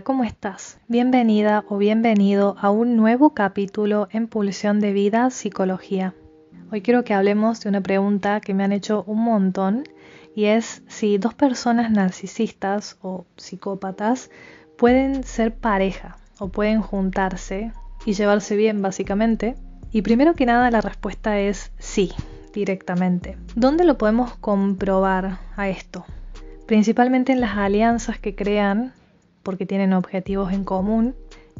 ¿cómo estás? Bienvenida o bienvenido a un nuevo capítulo en Pulsión de Vida Psicología. Hoy quiero que hablemos de una pregunta que me han hecho un montón y es si dos personas narcisistas o psicópatas pueden ser pareja o pueden juntarse y llevarse bien básicamente. Y primero que nada la respuesta es sí, directamente. ¿Dónde lo podemos comprobar a esto? Principalmente en las alianzas que crean porque tienen objetivos en común,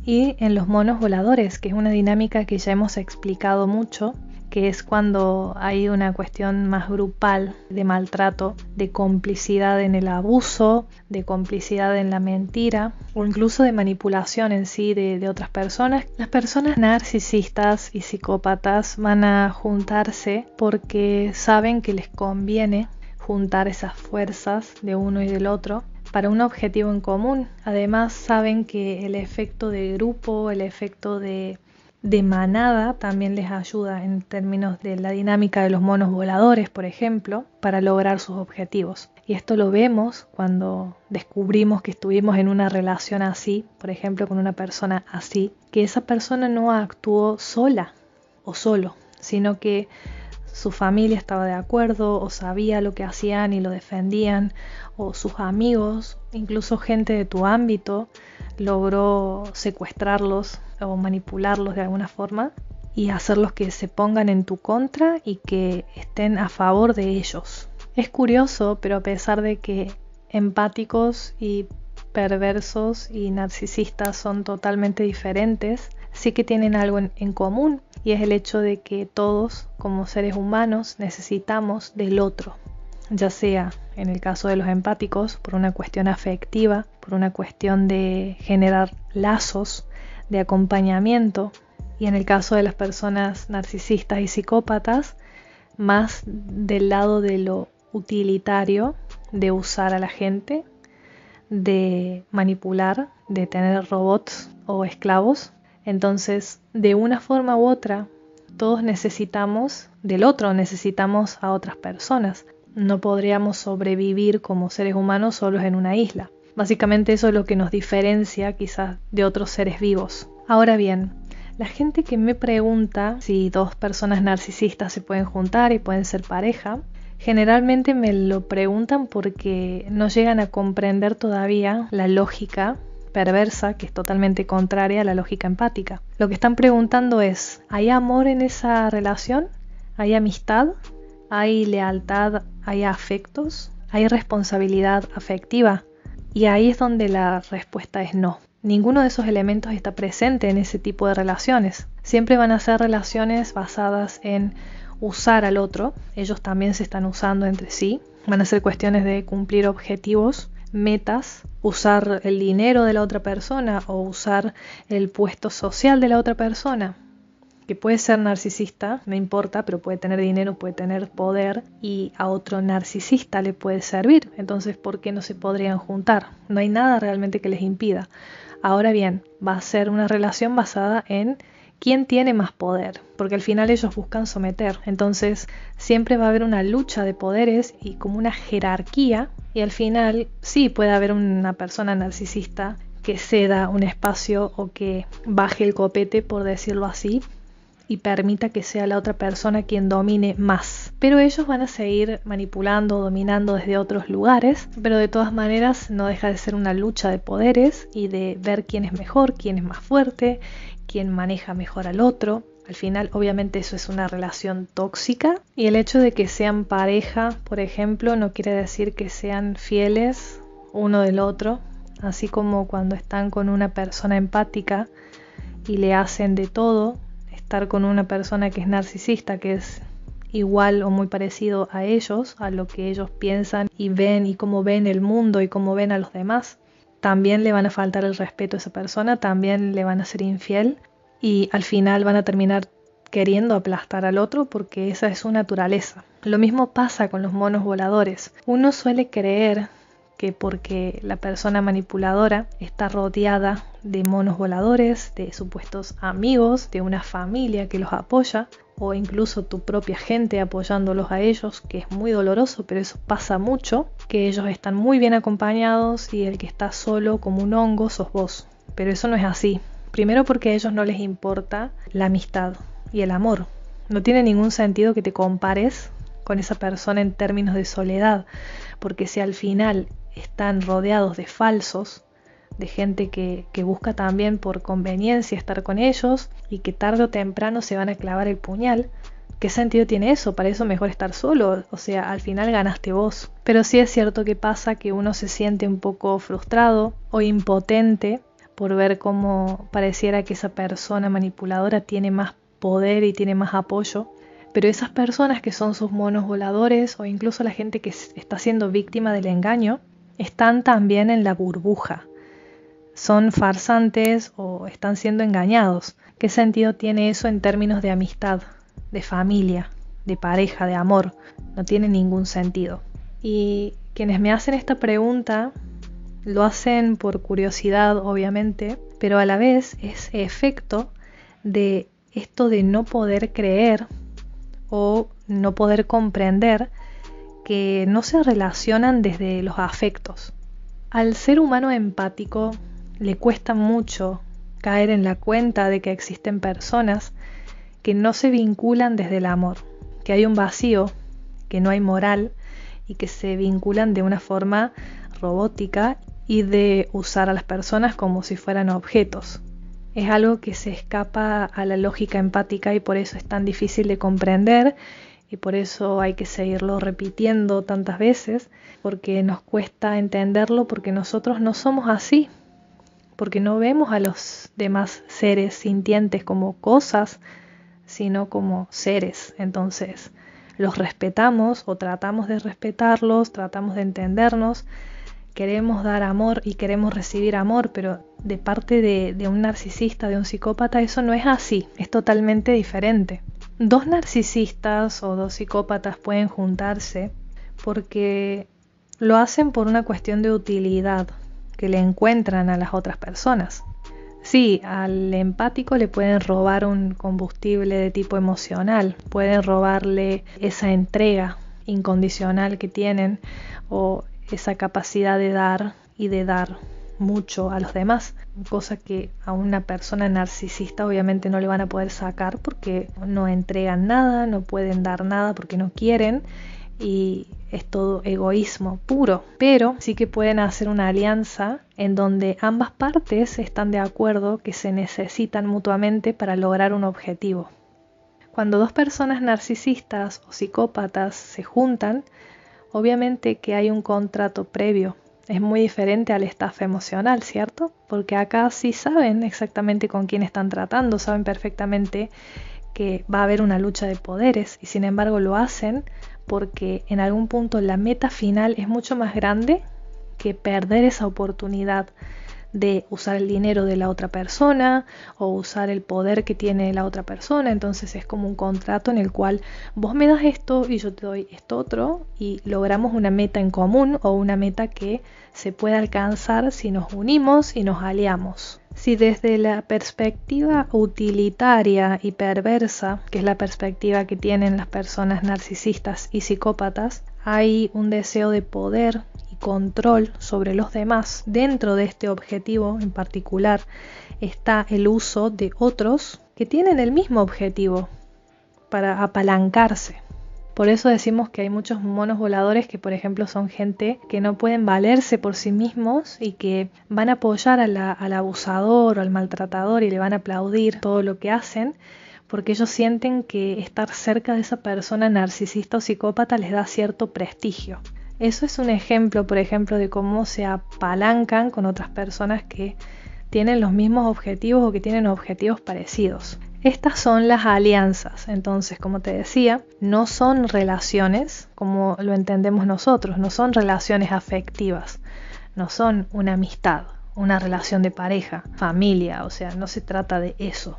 y en los monos voladores, que es una dinámica que ya hemos explicado mucho, que es cuando hay una cuestión más grupal de maltrato, de complicidad en el abuso, de complicidad en la mentira o incluso de manipulación en sí de, de otras personas. Las personas narcisistas y psicópatas van a juntarse porque saben que les conviene juntar esas fuerzas de uno y del otro para un objetivo en común. Además saben que el efecto de grupo, el efecto de, manada también les ayuda en términos de la dinámica de los monos voladores, por ejemplo, para lograr sus objetivos. Y esto lo vemos cuando descubrimos que estuvimos en una relación así, por ejemplo, con una persona así, que esa persona no actuó sola o solo, sino que su familia estaba de acuerdo o sabía lo que hacían y lo defendían, o sus amigos, incluso gente de tu ámbito, logró secuestrarlos o manipularlos de alguna forma y hacerlos que se pongan en tu contra y que estén a favor de ellos. Es curioso, pero a pesar de que empáticos y perversos y narcisistas son totalmente diferentes, sí que tienen algo en, común y es el hecho de que todos como seres humanos necesitamos del otro, ya sea en el caso de los empáticos por una cuestión afectiva, por una cuestión de generar lazos, de acompañamiento, y en el caso de las personas narcisistas y psicópatas, más del lado de lo utilitario, de usar a la gente, de manipular, de tener robots o esclavos entonces, de una forma u otra, todos necesitamos del otro, necesitamos a otras personas. No podríamos sobrevivir como seres humanos solos en una isla. Básicamente eso es lo que nos diferencia quizás de otros seres vivos. Ahora bien, la gente que me pregunta si dos personas narcisistas se pueden juntar y pueden ser pareja, generalmente me lo preguntan porque no llegan a comprender todavía la lógica perversa que es totalmente contraria a la lógica empática. Lo que están preguntando es, ¿hay amor en esa relación? ¿Hay amistad? ¿Hay lealtad? ¿Hay afectos? ¿Hay responsabilidad afectiva? Y ahí es donde la respuesta es no. Ninguno de esos elementos está presente en ese tipo de relaciones. Siempre van a ser relaciones basadas en usar al otro. Ellos también se están usando entre sí. Van a ser cuestiones de cumplir objetivos metas, usar el dinero de la otra persona o usar el puesto social de la otra persona, que puede ser narcisista, no importa, pero puede tener dinero, puede tener poder y a otro narcisista le puede servir. Entonces, ¿por qué no se podrían juntar? No hay nada realmente que les impida. Ahora bien, va a ser una relación basada en quién tiene más poder, porque al final ellos buscan someter. Entonces siempre va a haber una lucha de poderes y como una jerarquía y al final sí puede haber una persona narcisista que ceda un espacio o que baje el copete, por decirlo así, y permita que sea la otra persona quien domine más. Pero ellos van a seguir manipulando, dominando desde otros lugares, pero de todas maneras no deja de ser una lucha de poderes y de ver quién es mejor, quién es más fuerte quién maneja mejor al otro. Al final, obviamente, eso es una relación tóxica. Y el hecho de que sean pareja, por ejemplo, no quiere decir que sean fieles uno del otro. Así como cuando están con una persona empática y le hacen de todo, estar con una persona que es narcisista, que es igual o muy parecido a ellos, a lo que ellos piensan y ven y cómo ven el mundo y cómo ven a los demás, también le van a faltar el respeto a esa persona, también le van a ser infiel y al final van a terminar queriendo aplastar al otro porque esa es su naturaleza. Lo mismo pasa con los monos voladores. Uno suele creer que porque la persona manipuladora está rodeada de monos voladores, de supuestos amigos, de una familia que los apoya, o incluso tu propia gente apoyándolos a ellos, que es muy doloroso, pero eso pasa mucho, que ellos están muy bien acompañados y el que está solo como un hongo sos vos. Pero eso no es así. Primero porque a ellos no les importa la amistad y el amor. No tiene ningún sentido que te compares con esa persona en términos de soledad, porque si al final están rodeados de falsos, de gente que, que busca también por conveniencia estar con ellos y que tarde o temprano se van a clavar el puñal. ¿Qué sentido tiene eso? Para eso mejor estar solo. O sea, al final ganaste vos. Pero sí es cierto que pasa que uno se siente un poco frustrado o impotente por ver cómo pareciera que esa persona manipuladora tiene más poder y tiene más apoyo. Pero esas personas que son sus monos voladores o incluso la gente que está siendo víctima del engaño, están también en la burbuja son farsantes o están siendo engañados. ¿Qué sentido tiene eso en términos de amistad, de familia, de pareja, de amor? No tiene ningún sentido. Y quienes me hacen esta pregunta lo hacen por curiosidad, obviamente, pero a la vez es efecto de esto de no poder creer o no poder comprender que no se relacionan desde los afectos. Al ser humano empático le cuesta mucho caer en la cuenta de que existen personas que no se vinculan desde el amor, que hay un vacío, que no hay moral y que se vinculan de una forma robótica y de usar a las personas como si fueran objetos. Es algo que se escapa a la lógica empática y por eso es tan difícil de comprender y por eso hay que seguirlo repitiendo tantas veces, porque nos cuesta entenderlo porque nosotros no somos así, porque no vemos a los demás seres sintientes como cosas, sino como seres. Entonces, los respetamos o tratamos de respetarlos, tratamos de entendernos, queremos dar amor y queremos recibir amor, pero de parte de, de, un narcisista, de un psicópata, eso no es así, es totalmente diferente. Dos narcisistas o dos psicópatas pueden juntarse porque lo hacen por una cuestión de utilidad, le encuentran a las otras personas. si al empático le pueden robar un combustible de tipo emocional, pueden robarle esa entrega incondicional que tienen o esa capacidad de dar y de dar mucho a los demás, cosa que a una persona narcisista obviamente no le van a poder sacar porque no entregan nada, no pueden dar nada porque no quieren y es todo egoísmo puro, pero sí que pueden hacer una alianza en donde ambas partes están de acuerdo que se necesitan mutuamente para lograr un objetivo. Cuando dos personas narcisistas o psicópatas se juntan, obviamente que hay un contrato previo. Es muy diferente al estafa emocional, ¿cierto? Porque acá sí saben exactamente con quién están tratando, saben perfectamente que va a haber una lucha de poderes y sin embargo lo hacen porque en algún punto la meta final es mucho más grande que perder esa oportunidad de usar el dinero de la otra persona o usar el poder que tiene la otra persona. Entonces es como un contrato en el cual vos me das esto y yo te doy esto otro y logramos una meta en común o una meta que se pueda alcanzar si nos unimos y nos aliamos. Si desde la perspectiva utilitaria y perversa, que es la perspectiva que tienen las personas narcisistas y psicópatas, hay un deseo de poder y control sobre los demás, dentro de este objetivo en particular está el uso de otros que tienen el mismo objetivo para apalancarse. Por eso decimos que hay muchos monos voladores que, por ejemplo, son gente que no pueden valerse por sí mismos y que van a apoyar al abusador o al maltratador y le van a aplaudir todo lo que hacen porque ellos sienten que estar cerca de esa persona narcisista o psicópata les da cierto prestigio. Eso es un ejemplo, por ejemplo, de cómo se apalancan con otras personas que tienen los mismos objetivos o que tienen objetivos parecidos. Estas son las alianzas, entonces, como te decía, no son relaciones como lo entendemos nosotros, no son relaciones afectivas, no son una amistad, una relación de pareja, familia, o sea, no se trata de eso.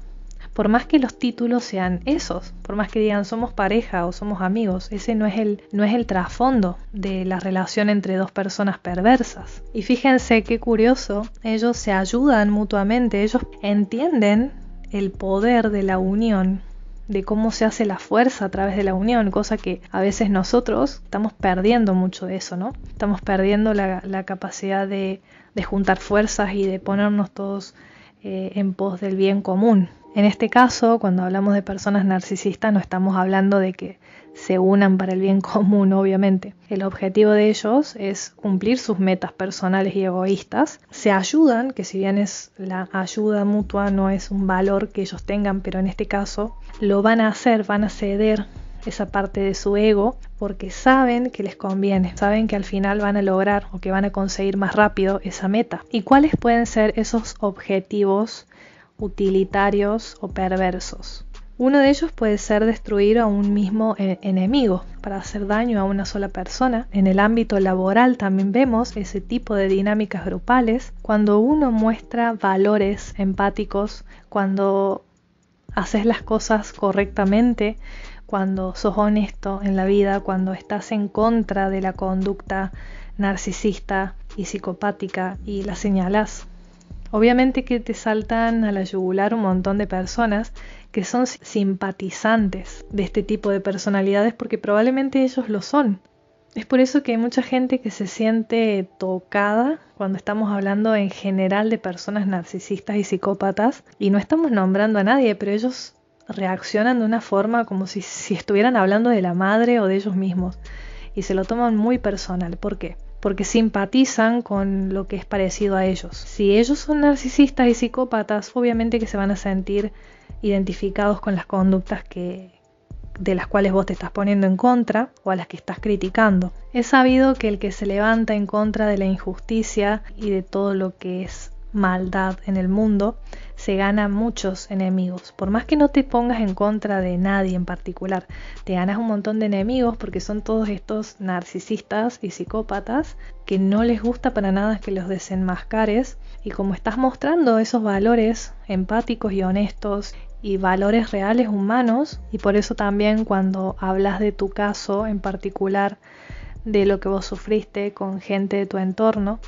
Por más que los títulos sean esos, por más que digan somos pareja o somos amigos, ese no es el, no es el trasfondo de la relación entre dos personas perversas. Y fíjense qué curioso, ellos se ayudan mutuamente, ellos entienden el poder de la unión, de cómo se hace la fuerza a través de la unión, cosa que a veces nosotros estamos perdiendo mucho de eso, ¿no? Estamos perdiendo la, capacidad de, juntar fuerzas y de ponernos todos eh, en pos del bien común. En este caso, cuando hablamos de personas narcisistas, no estamos hablando de que se unan para el bien común, obviamente. El objetivo de ellos es cumplir sus metas personales y egoístas. Se ayudan, que si bien es la ayuda mutua, no es un valor que ellos tengan, pero en este caso lo van a hacer, van a ceder esa parte de su ego porque saben que les conviene, saben que al final van a lograr o que van a conseguir más rápido esa meta. ¿Y cuáles pueden ser esos objetivos utilitarios o perversos? Uno de ellos puede ser destruir a un mismo eh, enemigo para hacer daño a una sola persona. En el ámbito laboral también vemos ese tipo de dinámicas grupales cuando uno muestra valores empáticos, cuando haces las cosas correctamente, cuando sos honesto en la vida, cuando estás en contra de la conducta narcisista y psicopática y la señalas Obviamente que te saltan a la yugular un montón de personas que son simpatizantes de este tipo de personalidades porque probablemente ellos lo son. Es por eso que hay mucha gente que se siente tocada cuando estamos hablando en general de personas narcisistas y psicópatas y no estamos nombrando a nadie, pero ellos reaccionan de una forma como si, si estuvieran hablando de la madre o de ellos mismos y se lo toman muy personal. ¿Por qué? porque simpatizan con lo que es parecido a ellos. Si ellos son narcisistas y psicópatas, obviamente que se van a sentir identificados con las conductas que, de las cuales vos te estás poniendo en contra o a las que estás criticando. Es sabido que el que se levanta en contra de la injusticia y de todo lo que es maldad en el mundo, se gana muchos enemigos. Por más que no te pongas en contra de nadie en particular, te ganas un montón de enemigos porque son todos estos narcisistas y psicópatas que no les gusta para nada que los desenmascares. Y como estás mostrando esos valores empáticos y honestos y valores reales humanos, y por eso también cuando hablas de tu caso en particular, de lo que vos sufriste con gente de tu entorno,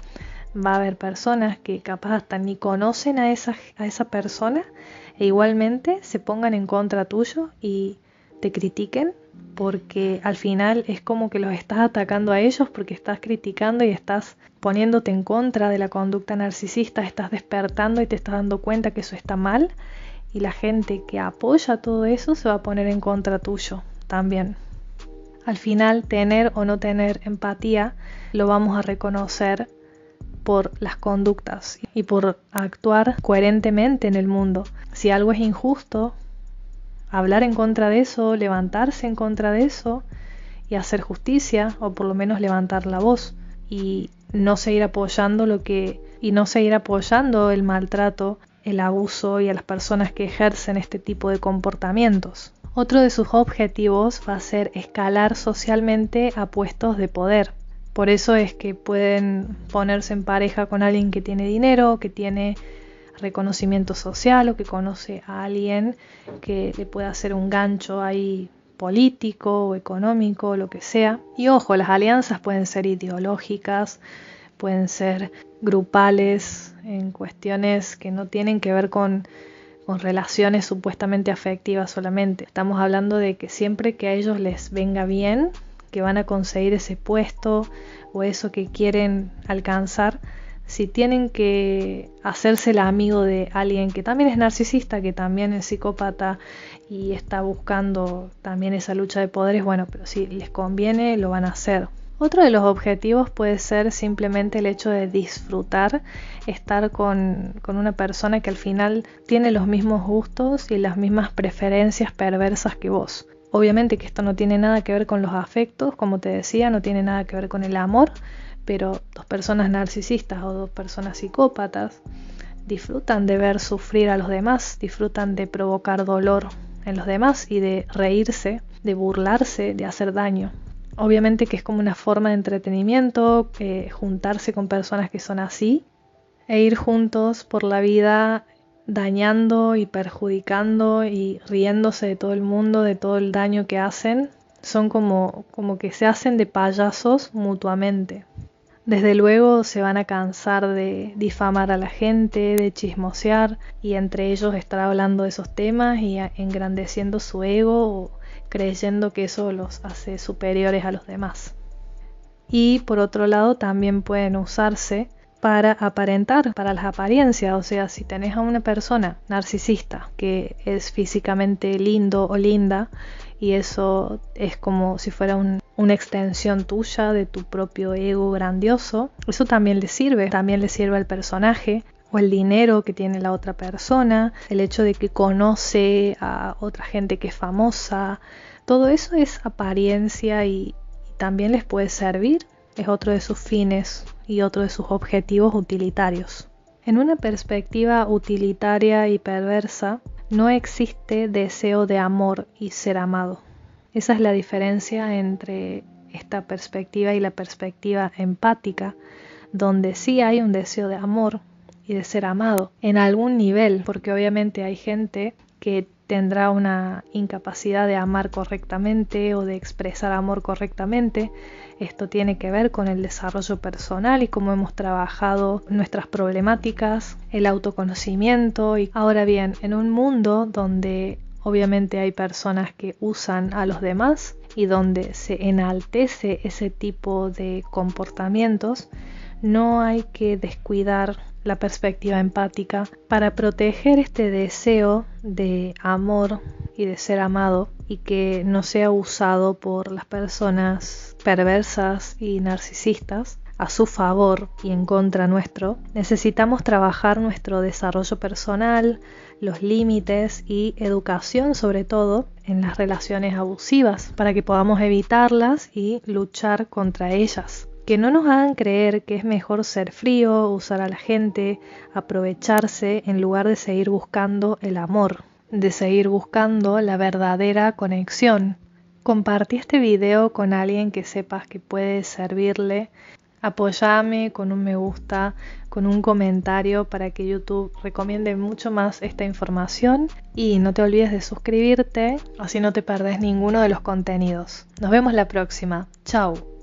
va a haber personas que capaz hasta ni conocen a esa, a esa persona e igualmente se pongan en contra tuyo y te critiquen porque al final es como que los estás atacando a ellos porque estás criticando y estás poniéndote en contra de la conducta narcisista, estás despertando y te estás dando cuenta que eso está mal y la gente que apoya todo eso se va a poner en contra tuyo también. Al final tener o no tener empatía lo vamos a reconocer por las conductas y por actuar coherentemente en el mundo. Si algo es injusto, hablar en contra de eso, levantarse en contra de eso y hacer justicia o por lo menos levantar la voz y no seguir apoyando lo que y no seguir apoyando el maltrato, el abuso y a las personas que ejercen este tipo de comportamientos. Otro de sus objetivos va a ser escalar socialmente a puestos de poder. Por eso es que pueden ponerse en pareja con alguien que tiene dinero, que tiene reconocimiento social o que conoce a alguien que le pueda hacer un gancho ahí político o económico, o lo que sea. Y ojo, las alianzas pueden ser ideológicas, pueden ser grupales, en cuestiones que no tienen que ver con, con relaciones supuestamente afectivas solamente. Estamos hablando de que siempre que a ellos les venga bien, que van a conseguir ese puesto o eso que quieren alcanzar, si tienen que hacerse el amigo de alguien que también es narcisista, que también es psicópata y está buscando también esa lucha de poderes, bueno, pero si les conviene lo van a hacer. Otro de los objetivos puede ser simplemente el hecho de disfrutar, estar con, con, una persona que al final tiene los mismos gustos y las mismas preferencias perversas que vos. Obviamente que esto no tiene nada que ver con los afectos, como te decía, no tiene nada que ver con el amor, pero dos personas narcisistas o dos personas psicópatas disfrutan de ver sufrir a los demás, disfrutan de provocar dolor en los demás y de reírse, de burlarse, de hacer daño. Obviamente que es como una forma de entretenimiento, eh, juntarse con personas que son así e ir juntos por la vida dañando y perjudicando y riéndose de todo el mundo, de todo el daño que hacen. Son como, como que se hacen de payasos mutuamente. Desde luego se van a cansar de difamar a la gente, de chismosear y entre ellos estar hablando de esos temas y engrandeciendo su ego o creyendo que eso los hace superiores a los demás. Y por otro lado también pueden usarse para aparentar, para las apariencias. O sea, si tenés a una persona narcisista que es físicamente lindo o linda, y eso es como si fuera una extensión tuya de tu propio ego grandioso, eso también le sirve, también le sirve al personaje o el dinero que tiene la otra persona, el hecho de que conoce a otra gente que es famosa, todo eso es apariencia y también les puede servir, es otro de sus fines y otro de sus objetivos utilitarios. En una perspectiva utilitaria y perversa, no existe deseo de amor y ser amado. Esa es la diferencia entre esta perspectiva y la perspectiva empática, donde sí hay un deseo de amor y de ser amado en algún nivel, porque obviamente hay gente que tendrá una incapacidad de amar correctamente o de expresar amor correctamente. Esto tiene que ver con el desarrollo personal y cómo hemos trabajado nuestras problemáticas, el autoconocimiento. Y ahora bien, en un mundo donde obviamente hay personas que usan a los demás y donde se enaltece ese tipo de comportamientos, no hay que descuidar la perspectiva empática, para proteger este deseo de amor y de ser amado y que no sea usado por las personas perversas y narcisistas a su favor y en contra nuestro, necesitamos trabajar nuestro desarrollo personal, los límites y educación sobre todo en las relaciones abusivas para que podamos evitarlas y luchar contra ellas que no nos hagan creer que es mejor ser frío, usar a la gente, aprovecharse en lugar de seguir buscando el amor, de seguir buscando la verdadera conexión. Compartí este video con alguien que sepas que puede servirle. Apoyame con un me gusta, con un comentario para que YouTube recomiende mucho más esta información. Y no te olvides de suscribirte, así no te perdés ninguno de los contenidos. Nos vemos la próxima. Chao.